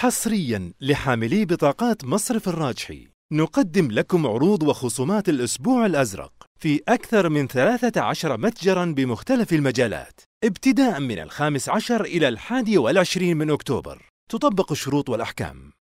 حصريا لحاملي بطاقات مصرف الراجحي نقدم لكم عروض وخصومات الأسبوع الأزرق في أكثر من 13 متجرا بمختلف المجالات ابتداء من الخامس عشر إلى الحادي والعشرين من أكتوبر تطبق الشروط والأحكام